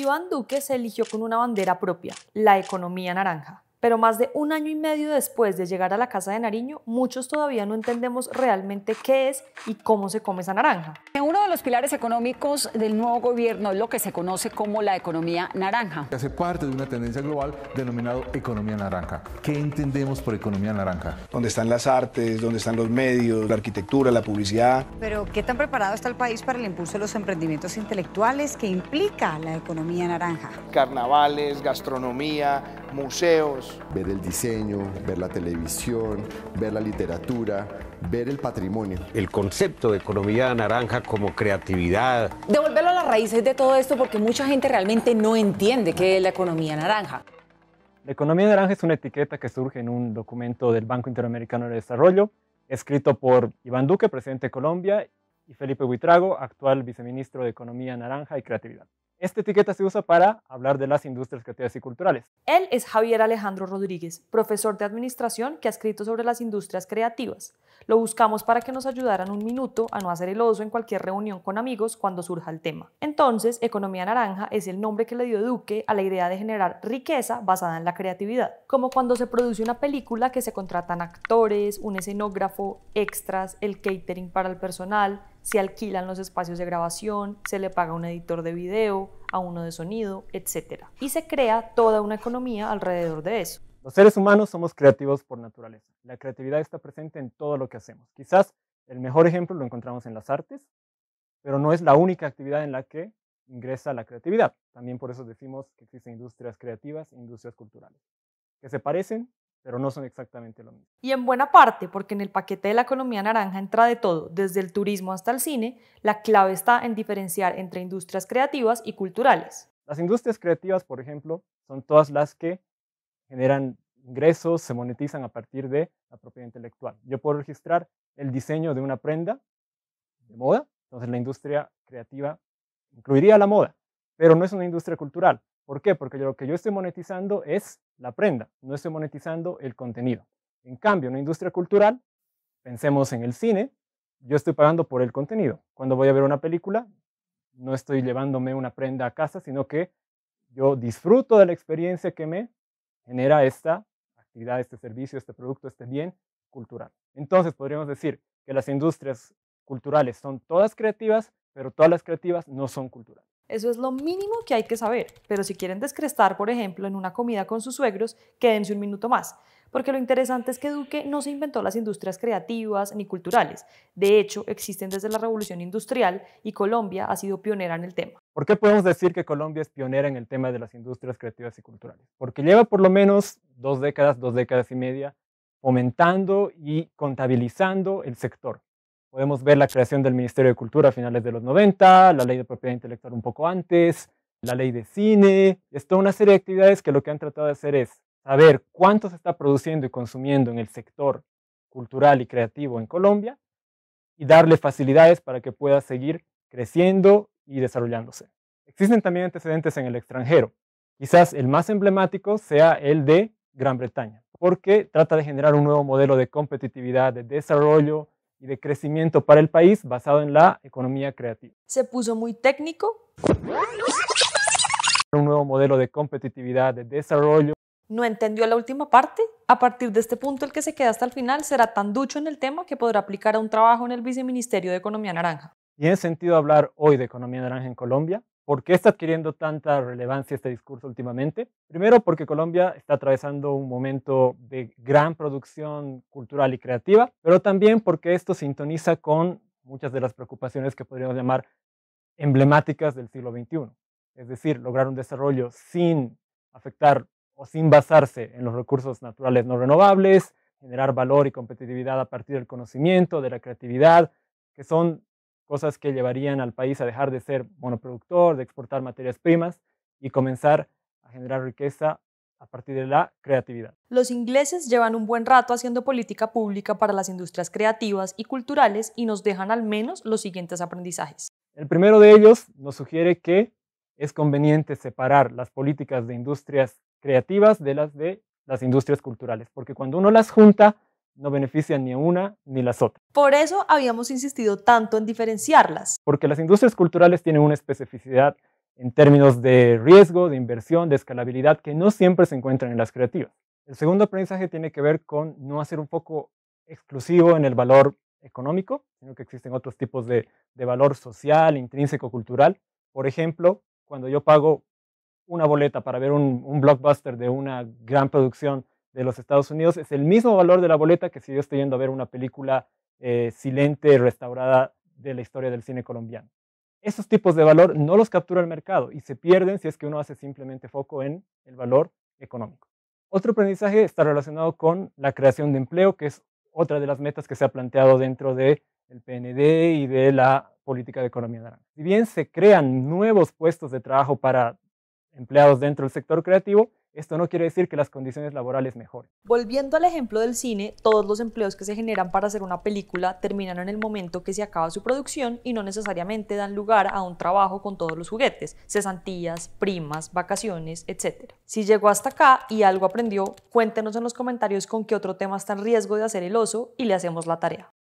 Iván Duque se eligió con una bandera propia, la economía naranja. Pero más de un año y medio después de llegar a la casa de Nariño, muchos todavía no entendemos realmente qué es y cómo se come esa naranja. Uno de los pilares económicos del nuevo gobierno es lo que se conoce como la economía naranja. Hace parte de una tendencia global denominada economía naranja. ¿Qué entendemos por economía naranja? Donde están las artes, donde están los medios, la arquitectura, la publicidad. Pero ¿qué tan preparado está el país para el impulso de los emprendimientos intelectuales que implica la economía naranja? Carnavales, gastronomía, museos. Ver el diseño, ver la televisión, ver la literatura, ver el patrimonio. El concepto de economía naranja como creatividad. Devolverlo a las raíces de todo esto porque mucha gente realmente no entiende qué es la economía naranja. La economía naranja es una etiqueta que surge en un documento del Banco Interamericano de Desarrollo, escrito por Iván Duque, presidente de Colombia, y Felipe Huitrago, actual viceministro de Economía Naranja y Creatividad. Esta etiqueta se usa para hablar de las industrias creativas y culturales. Él es Javier Alejandro Rodríguez, profesor de administración que ha escrito sobre las industrias creativas. Lo buscamos para que nos ayudaran un minuto a no hacer el oso en cualquier reunión con amigos cuando surja el tema. Entonces, economía naranja es el nombre que le dio Duque a la idea de generar riqueza basada en la creatividad, como cuando se produce una película que se contratan actores, un escenógrafo, extras, el catering para el personal, se alquilan los espacios de grabación, se le paga un editor de video, a uno de sonido, etc. Y se crea toda una economía alrededor de eso. Los seres humanos somos creativos por naturaleza. La creatividad está presente en todo lo que hacemos. Quizás el mejor ejemplo lo encontramos en las artes, pero no es la única actividad en la que ingresa la creatividad. También por eso decimos que existen industrias creativas e industrias culturales, que se parecen, pero no son exactamente lo mismo. Y en buena parte, porque en el paquete de la economía naranja entra de todo, desde el turismo hasta el cine, la clave está en diferenciar entre industrias creativas y culturales. Las industrias creativas, por ejemplo, son todas las que generan ingresos, se monetizan a partir de la propiedad intelectual. Yo puedo registrar el diseño de una prenda de moda, entonces la industria creativa incluiría la moda, pero no es una industria cultural. ¿Por qué? Porque lo que yo estoy monetizando es la prenda, no estoy monetizando el contenido. En cambio, en una industria cultural, pensemos en el cine, yo estoy pagando por el contenido. Cuando voy a ver una película, no estoy llevándome una prenda a casa, sino que yo disfruto de la experiencia que me genera esta actividad, este servicio, este producto, este bien cultural. Entonces podríamos decir que las industrias culturales son todas creativas, pero todas las creativas no son culturales. Eso es lo mínimo que hay que saber. Pero si quieren descrestar, por ejemplo, en una comida con sus suegros, quédense un minuto más. Porque lo interesante es que Duque no se inventó las industrias creativas ni culturales. De hecho, existen desde la Revolución Industrial y Colombia ha sido pionera en el tema. ¿Por qué podemos decir que Colombia es pionera en el tema de las industrias creativas y culturales? Porque lleva por lo menos dos décadas, dos décadas y media, aumentando y contabilizando el sector. Podemos ver la creación del Ministerio de Cultura a finales de los 90, la ley de propiedad intelectual un poco antes, la ley de cine, es toda una serie de actividades que lo que han tratado de hacer es saber cuánto se está produciendo y consumiendo en el sector cultural y creativo en Colombia y darle facilidades para que pueda seguir creciendo y desarrollándose. Existen también antecedentes en el extranjero. Quizás el más emblemático sea el de Gran Bretaña, porque trata de generar un nuevo modelo de competitividad, de desarrollo, y de crecimiento para el país basado en la economía creativa. Se puso muy técnico. Un nuevo modelo de competitividad, de desarrollo. ¿No entendió la última parte? A partir de este punto, el que se queda hasta el final será tan ducho en el tema que podrá aplicar a un trabajo en el Viceministerio de Economía Naranja. ¿Tiene sentido hablar hoy de economía naranja en Colombia? ¿Por qué está adquiriendo tanta relevancia este discurso últimamente? Primero, porque Colombia está atravesando un momento de gran producción cultural y creativa, pero también porque esto sintoniza con muchas de las preocupaciones que podríamos llamar emblemáticas del siglo XXI. Es decir, lograr un desarrollo sin afectar o sin basarse en los recursos naturales no renovables, generar valor y competitividad a partir del conocimiento, de la creatividad, que son cosas que llevarían al país a dejar de ser monoproductor, de exportar materias primas y comenzar a generar riqueza a partir de la creatividad. Los ingleses llevan un buen rato haciendo política pública para las industrias creativas y culturales y nos dejan al menos los siguientes aprendizajes. El primero de ellos nos sugiere que es conveniente separar las políticas de industrias creativas de las de las industrias culturales, porque cuando uno las junta, no benefician ni a una ni las otras. Por eso habíamos insistido tanto en diferenciarlas. Porque las industrias culturales tienen una especificidad en términos de riesgo, de inversión, de escalabilidad, que no siempre se encuentran en las creativas. El segundo aprendizaje tiene que ver con no hacer un poco exclusivo en el valor económico, sino que existen otros tipos de, valor social, intrínseco, cultural. Por ejemplo, cuando yo pago una boleta para ver un blockbuster de una gran producción de los Estados Unidos es el mismo valor de la boleta que si yo estoy yendo a ver una película silente, eh, restaurada de la historia del cine colombiano. Esos tipos de valor no los captura el mercado y se pierden si es que uno hace simplemente foco en el valor económico. Otro aprendizaje está relacionado con la creación de empleo, que es otra de las metas que se ha planteado dentro del el PND y de la política de economía naranja. Si bien se crean nuevos puestos de trabajo para empleados dentro del sector creativo, esto no quiere decir que las condiciones laborales mejoren. Volviendo al ejemplo del cine, todos los empleos que se generan para hacer una película terminan en el momento que se acaba su producción y no necesariamente dan lugar a un trabajo con todos los juguetes, cesantías, primas, vacaciones, etc. Si llegó hasta acá y algo aprendió, cuéntenos en los comentarios con qué otro tema está en riesgo de hacer el oso y le hacemos la tarea.